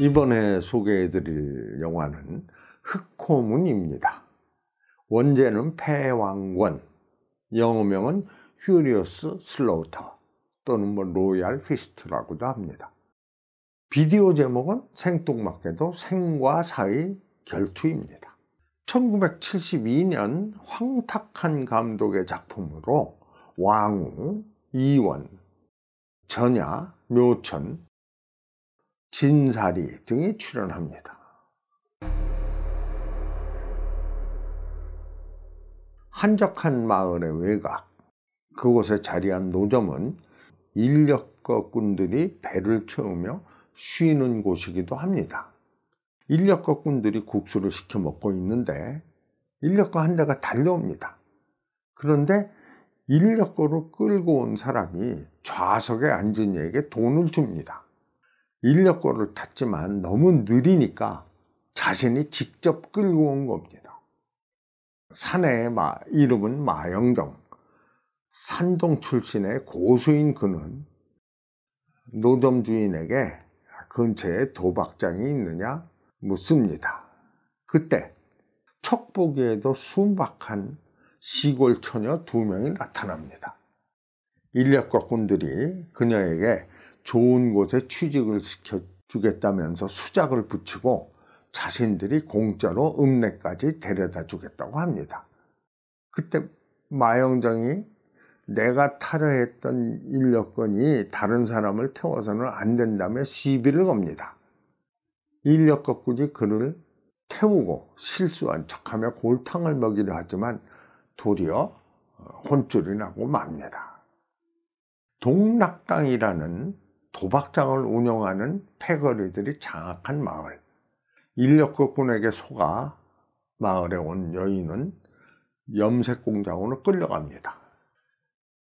이번에 소개해드릴 영화는 흑호문입니다. 원제는 패왕권, 영어명은 휴리어스 슬로우터 또는 뭐 로얄 피스트라고도 합니다. 비디오 제목은 생뚱맞게도 생과 사의 결투입니다. 1972년 황탁한 감독의 작품으로 왕우, 이원, 전야, 묘천, 진사리 등이 출연합니다. 한적한 마을의 외곽 그곳에 자리한 노점은 인력거 꾼들이 배를 채우며 쉬는 곳이기도 합니다. 인력거 꾼들이 국수를 시켜 먹고 있는데 인력거 한 대가 달려옵니다. 그런데 인력거로 끌고 온 사람이 좌석에 앉은 이에게 돈을 줍니다. 인력거를 탔지만 너무 느리니까 자신이 직접 끌고 온 겁니다. 산의 마, 이름은 마영정. 산동 출신의 고수인 그는 노점 주인에게 근처에 도박장이 있느냐 묻습니다. 그때 척보기에도 순박한 시골 처녀 두 명이 나타납니다. 인력거꾼들이 그녀에게 좋은 곳에 취직을 시켜주겠다면서 수작을 붙이고 자신들이 공짜로 읍내까지 데려다 주겠다고 합니다. 그때 마영정이 내가 타퇴했던 인력건이 다른 사람을 태워서는 안 된다며 시비를 겁니다. 인력거꾼이 그를 태우고 실수한 척하며 골탕을 먹이려 하지만 도리어 어, 혼쭐이 나고 맙니다. 동락당이라는 도박장을 운영하는 패거리들이 장악한 마을 인력거꾼에게 속아 마을에 온 여인은 염색공장으로 끌려갑니다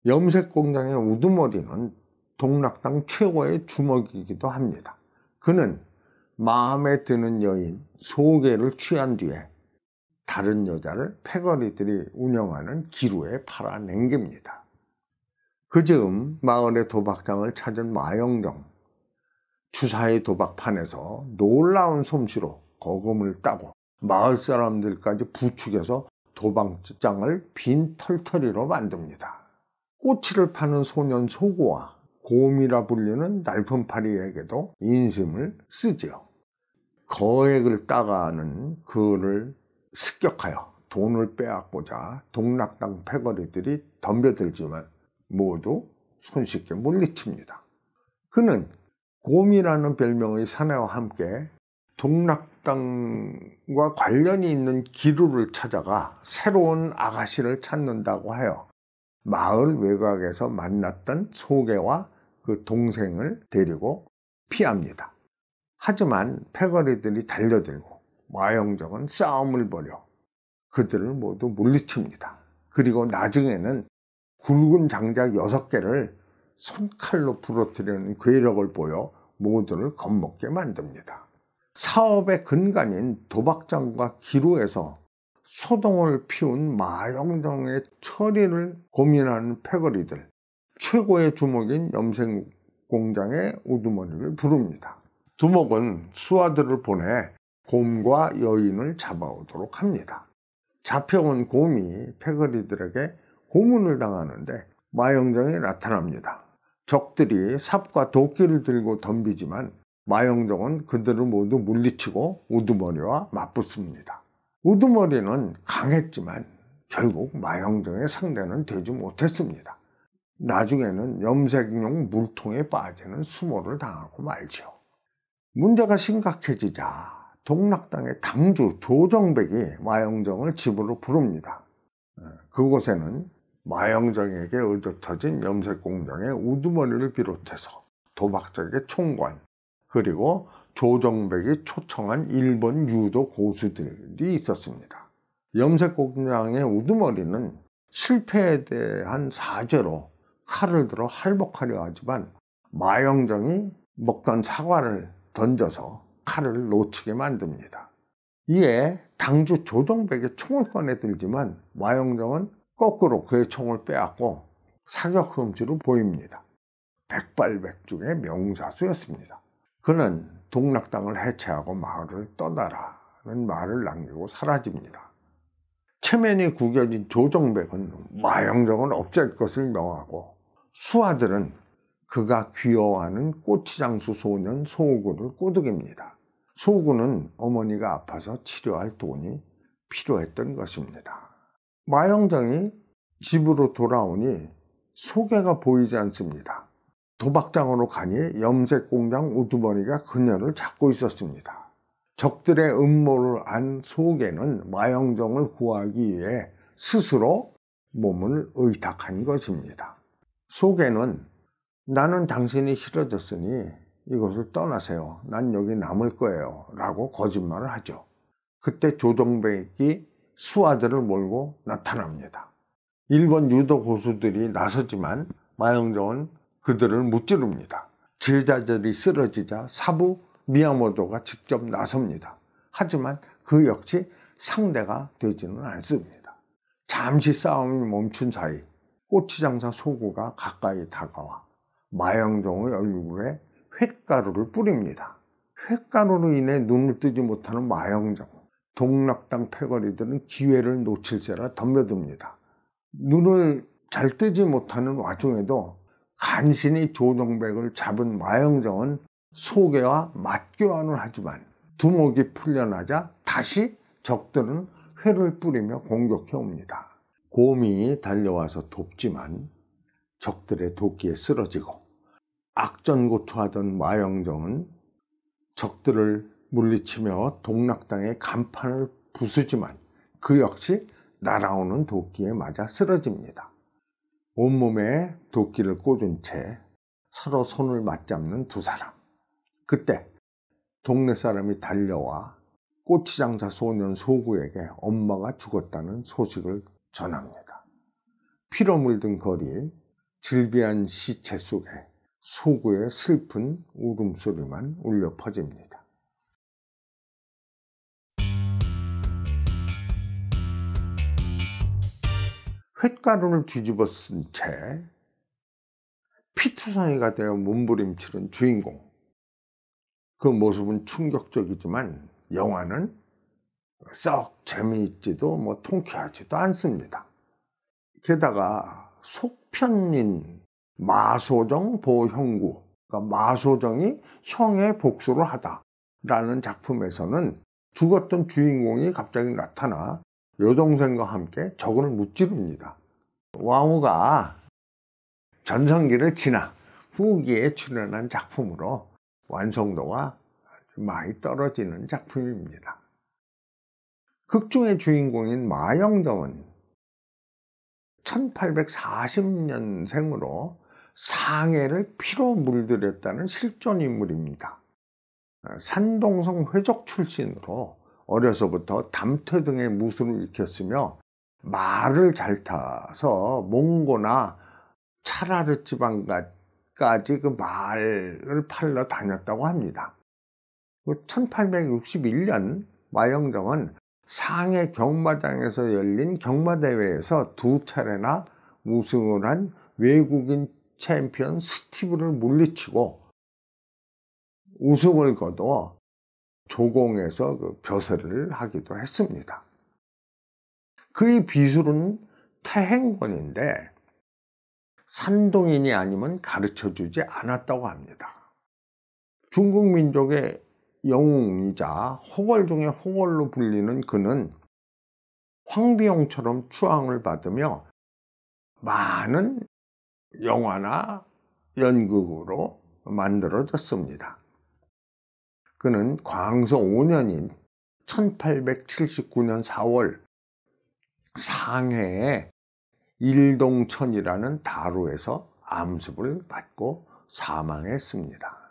염색공장의 우두머리는 동락당 최고의 주먹이기도 합니다 그는 마음에 드는 여인 소개를 취한 뒤에 다른 여자를 패거리들이 운영하는 기루에 팔아넘깁니다 그즈음 마을의 도박장을 찾은 마영정 주사의 도박판에서 놀라운 솜씨로 거금을 따고 마을 사람들까지 부축해서 도박장을 빈 털털이로 만듭니다. 꼬치를 파는 소년 소고와 곰이라 불리는 날품파리에게도 인심을 쓰지요. 거액을 따가는 그를 습격하여 돈을 빼앗고자 동락당 패거리들이 덤벼들지만 모두 손쉽게 물리칩니다. 그는 곰이라는 별명의 사나와 함께 동락당과 관련이 있는 기루를 찾아가 새로운 아가씨를 찾는다고 하여 마을 외곽에서 만났던 소개와 그 동생을 데리고 피합니다. 하지만 패거리들이 달려들고 마영정은 싸움을 벌여 그들을 모두 물리칩니다. 그리고 나중에는 굵은 장작 6 개를 손칼로 부러뜨리는 괴력을 보여 모두를 겁먹게 만듭니다. 사업의 근간인 도박장과 기루에서 소동을 피운 마영정의 처리를 고민하는 패거리들 최고의 주먹인 염색공장의 우두머리를 부릅니다. 두목은 수하들을 보내 곰과 여인을 잡아오도록 합니다. 잡혀온 곰이 패거리들에게 고문을 당하는데 마영정이 나타납니다. 적들이 삽과 도끼를 들고 덤비지만 마영정은 그들을 모두 물리치고 우두머리와 맞붙습니다. 우두머리는 강했지만 결국 마영정의 상대는 되지 못했습니다. 나중에는 염색용 물통에 빠지는 수모를 당하고 말지요. 문제가 심각해지자 동락당의 당주 조정백이 마영정을 집으로 부릅니다. 어, 그곳에는 마영정에게 얻어터진 염색공장의 우두머리를 비롯해서 도박장의 총관 그리고 조정백이 초청한 일본 유도 고수들이 있었습니다. 염색공장의 우두머리는 실패에 대한 사죄로 칼을 들어 할복하려 하지만 마영정이 먹던 사과를 던져서 칼을 놓치게 만듭니다. 이에 당주 조정백이 총을 꺼내들지만 마영정은 거꾸로 그의 총을 빼앗고 사격 솜씨로 보입니다. 백발백 중의 명사수였습니다. 그는 동락당을 해체하고 마을을 떠나라는 말을 남기고 사라집니다. 체면이 구겨진 조정백은 마영정은 없앨 것을 명하고 수하들은 그가 귀여워하는 꼬치장수 소년 소구를 꼬드깁니다. 소구는 어머니가 아파서 치료할 돈이 필요했던 것입니다. 마영정이 집으로 돌아오니 소개가 보이지 않습니다. 도박장으로 가니 염색공장 우두머리가 그녀를 찾고 있었습니다. 적들의 음모를 안 소개는 마영정을 구하기 위해 스스로 몸을 의탁한 것입니다. 소개는 나는 당신이 싫어졌으니 이곳을 떠나세요. 난 여기 남을 거예요. 라고 거짓말을 하죠. 그때 조정백이 수하들을 몰고 나타납니다. 일본 유도 고수들이 나섰지만 마영정은 그들을 무찌릅니다. 제자들이 쓰러지자 사부 미야모도가 직접 나섭니다. 하지만 그 역시 상대가 되지는 않습니다. 잠시 싸움이 멈춘 사이 꼬치장사 소구가 가까이 다가와 마영종의 얼굴에 횟가루를 뿌립니다. 횟가루로 인해 눈을 뜨지 못하는 마영종 동락당 패거리들은 기회를 놓칠세라 덤벼듭니다. 눈을 잘 뜨지 못하는 와중에도 간신히 조정백을 잡은 마영정은 소개와 맞교환을 하지만 두목이 풀려나자 다시 적들은 회를 뿌리며 공격해 옵니다. 곰이 달려와서 돕지만 적들의 도끼에 쓰러지고 악전고투하던 마영정은 적들을 물리치며 동락당의 간판을 부수지만 그 역시 날아오는 도끼에 맞아 쓰러집니다. 온몸에 도끼를 꽂은 채 서로 손을 맞잡는 두 사람. 그때 동네 사람이 달려와 꼬치장사 소년 소구에게 엄마가 죽었다는 소식을 전합니다. 피로 물든 거리, 에 질비한 시체 속에 소구의 슬픈 울음소리만 울려 퍼집니다. 횟가루를 뒤집어 쓴 채 피투성이가 되어 몸부림치는 주인공 그 모습은 충격적이지만 영화는 썩 재미있지도 뭐 통쾌하지도 않습니다 게다가 속편인 마소정 보형구 그러니까 마소정이 형의 복수를 하다 라는 작품에서는 죽었던 주인공이 갑자기 나타나 여동생과 함께 적을 무찌릅니다. 왕후가 전성기를 지나 후기에 출연한 작품으로 완성도가 많이 떨어지는 작품입니다. 극중의 주인공인 마영정은 1840년생으로 상해를 피로 물들였다는 실존 인물입니다. 산동성 회족 출신으로 어려서부터 담터 등의 무술을 익혔으며 말을 잘 타서 몽고나 차라르 지방까지 그 말을 팔러 다녔다고 합니다. 1861년 그 마영정은 상해 경마장에서 열린 경마대회에서 두 차례나 우승을 한 외국인 챔피언 스티브를 물리치고 우승을 거두어 조공에서 그 벼슬을 하기도 했습니다. 그의 비술은 태행권인데 산동인이 아니면 가르쳐주지 않았다고 합니다. 중국 민족의 영웅이자 호걸 중의 호걸로 불리는 그는 황비용처럼 추앙을 받으며 많은 영화나 연극으로 만들어졌습니다. 그는 광서 5년인 1879년 4월 상해에 일동천이라는 다루에서 암습을 받고 사망했습니다.